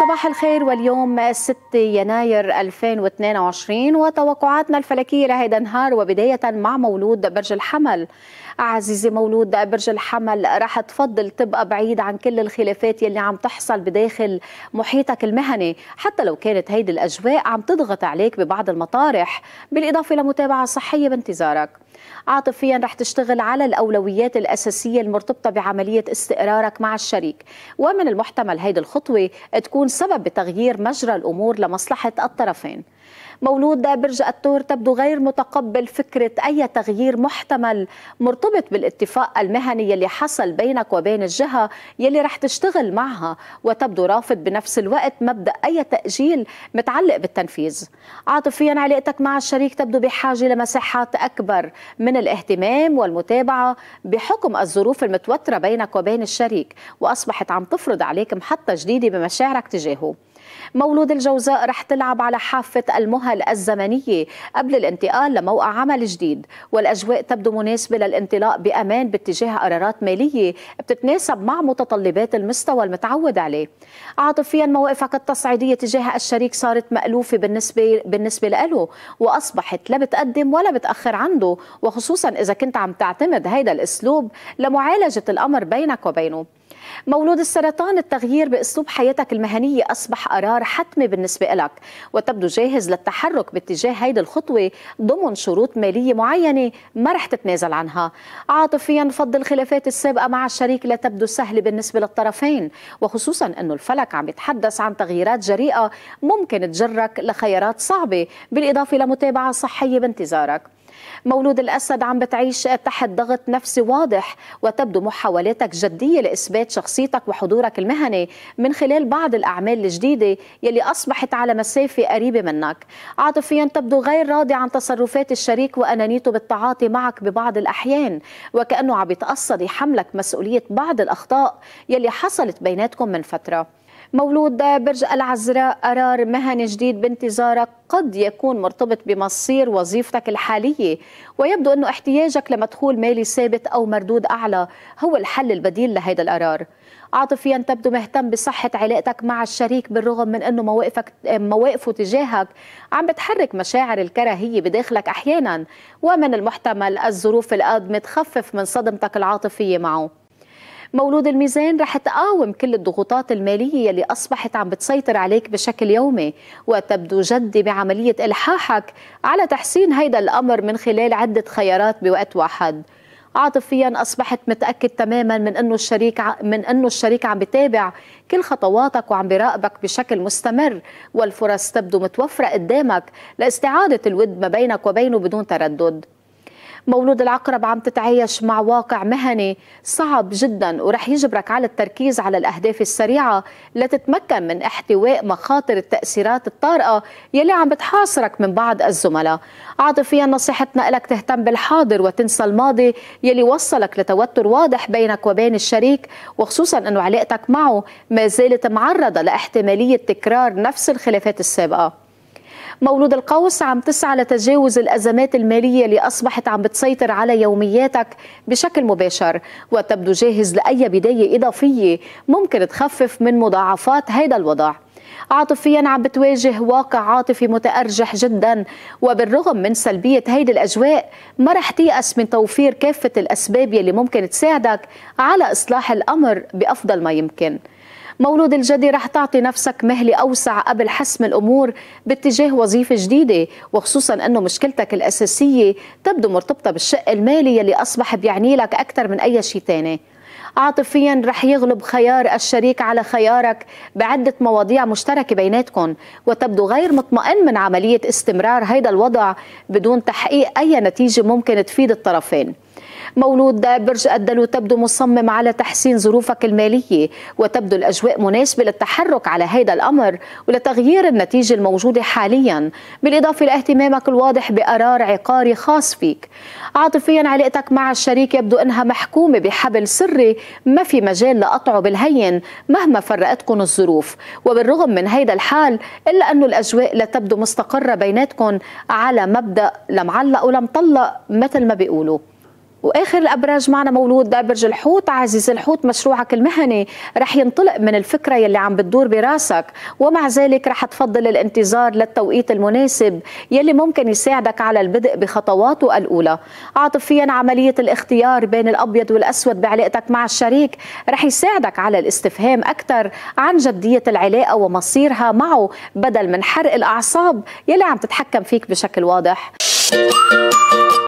صباح الخير واليوم 6 يناير 2022 وتوقعاتنا الفلكية لهذا النهار وبداية مع مولود برج الحمل عزيزي مولود برج الحمل راح تفضل تبقى بعيد عن كل الخلافات يلي عم تحصل بداخل محيطك المهني حتى لو كانت هيدي الأجواء عم تضغط عليك ببعض المطارح بالإضافة لمتابعة صحية بانتظارك عاطفيا رح تشتغل على الأولويات الأساسية المرتبطة بعملية استقرارك مع الشريك ومن المحتمل هيدي الخطوة تكون سبب بتغيير مجرى الأمور لمصلحة الطرفين مولود برج الثور تبدو غير متقبل فكرة أي تغيير محتمل مرتبط بالاتفاق المهني يلي حصل بينك وبين الجهة يلي رح تشتغل معها وتبدو رافض بنفس الوقت مبدأ أي تأجيل متعلق بالتنفيذ عاطفيا علاقتك مع الشريك تبدو بحاجة لمساحات أكبر من الاهتمام والمتابعة بحكم الظروف المتوترة بينك وبين الشريك وأصبحت عم تفرض عليك محطة جديدة بمشاعرك تجاهه مولود الجوزاء رح تلعب على حافة المهل الزمنية قبل الانتقال لموقع عمل جديد والأجواء تبدو مناسبة للانطلاق بأمان باتجاه قرارات مالية بتتناسب مع متطلبات المستوى المتعود عليه عاطفيا مواقفك التصعيدية تجاه الشريك صارت مألوفة بالنسبة, بالنسبة له وأصبحت لا بتقدم ولا بتأخر عنده وخصوصا إذا كنت عم تعتمد هيدا الأسلوب لمعالجة الأمر بينك وبينه مولود السرطان التغيير بأسلوب حياتك المهنية أصبح قرار حتمي بالنسبة لك وتبدو جاهز للتحرك باتجاه هيدي الخطوة ضمن شروط مالية معينة ما رح تتنازل عنها عاطفيا فض الخلافات السابقة مع الشريك لا تبدو سهلة بالنسبة للطرفين وخصوصا أنه الفلك عم يتحدث عن تغييرات جريئة ممكن تجرك لخيارات صعبة بالإضافة لمتابعة صحية بانتظارك مولود الأسد عم بتعيش تحت ضغط نفسي واضح وتبدو محاولاتك جدية لإثبات شخصيتك وحضورك المهني من خلال بعض الأعمال الجديدة يلي أصبحت على مسافة قريبة منك عاطفيا تبدو غير راضي عن تصرفات الشريك وأنانيته بالتعاطي معك ببعض الأحيان وكأنه عم يتقصد يحملك مسؤولية بعض الأخطاء يلي حصلت بيناتكم من فترة مولود برج العذراء قرار مهني جديد بانتظارك قد يكون مرتبط بمصير وظيفتك الحالية ويبدو أنه احتياجك لمدخول مالي ثابت أو مردود أعلى هو الحل البديل لهذا القرار عاطفيا تبدو مهتم بصحة علاقتك مع الشريك بالرغم من أنه مواقفك مواقفه تجاهك عم بتحرك مشاعر الكراهية بداخلك أحيانا ومن المحتمل الظروف القادمة تخفف من صدمتك العاطفية معه مولود الميزان رح تقاوم كل الضغوطات المالية يلي أصبحت عم بتسيطر عليك بشكل يومي وتبدو جدي بعملية إلحاحك على تحسين هيدا الأمر من خلال عدة خيارات بوقت واحد عاطفيا اصبحت متاكد تماما من انه الشريك من انه الشريك عم بتابع كل خطواتك وعم بيراقبك بشكل مستمر والفرص تبدو متوفره قدامك لاستعاده الود ما بينك وبينه بدون تردد مولود العقرب عم تتعايش مع واقع مهني صعب جدا ورح يجبرك على التركيز على الأهداف السريعة لتتمكن من احتواء مخاطر التأثيرات الطارئة يلي عم بتحاصرك من بعض الزملاء عاطفيا نصيحتنا لك تهتم بالحاضر وتنسى الماضي يلي وصلك لتوتر واضح بينك وبين الشريك وخصوصا أنه علاقتك معه ما زالت معرضة لاحتمالية تكرار نفس الخلافات السابقة مولود القوس عم تسعى لتجاوز الأزمات المالية اللي أصبحت عم بتسيطر على يومياتك بشكل مباشر وتبدو جاهز لأي بداية إضافية ممكن تخفف من مضاعفات هذا الوضع عاطفيا عم بتواجه واقع عاطفي متأرجح جدا وبالرغم من سلبية هيدي الأجواء ما رح تيأس من توفير كافة الأسباب يلي ممكن تساعدك على إصلاح الأمر بأفضل ما يمكن مولود الجدي رح تعطي نفسك مهلة أوسع قبل حسم الأمور باتجاه وظيفة جديدة وخصوصا أنه مشكلتك الأساسية تبدو مرتبطة بالشق المالي يلي أصبح بيعني لك أكثر من أي شيء تاني عاطفيا رح يغلب خيار الشريك على خيارك بعدة مواضيع مشتركة بيناتكم وتبدو غير مطمئن من عملية استمرار هيدا الوضع بدون تحقيق أي نتيجة ممكن تفيد الطرفين مولود برج الدلو تبدو مصمم على تحسين ظروفك المالية وتبدو الأجواء مناسبة للتحرك على هذا الأمر ولتغيير النتيجة الموجودة حاليا بالإضافة لاهتمامك الواضح بقرار عقاري خاص فيك عاطفيا علاقتك مع الشريك يبدو أنها محكومة بحبل سري ما في مجال لقطعه بالهين مهما فرقتكم الظروف وبالرغم من هذا الحال إلا أن الأجواء لا تبدو مستقرة بيناتكم على مبدأ لم علق ولم طلق مثل ما بيقولوا واخر الابراج معنا مولود برج الحوت عزيز الحوت مشروعك المهني رح ينطلق من الفكره يلي عم بتدور براسك ومع ذلك رح تفضل الانتظار للتوقيت المناسب يلي ممكن يساعدك على البدء بخطواته الاولى عاطفيا عمليه الاختيار بين الابيض والاسود بعلاقتك مع الشريك رح يساعدك على الاستفهام اكثر عن جديه العلاقه ومصيرها معه بدل من حرق الاعصاب يلي عم تتحكم فيك بشكل واضح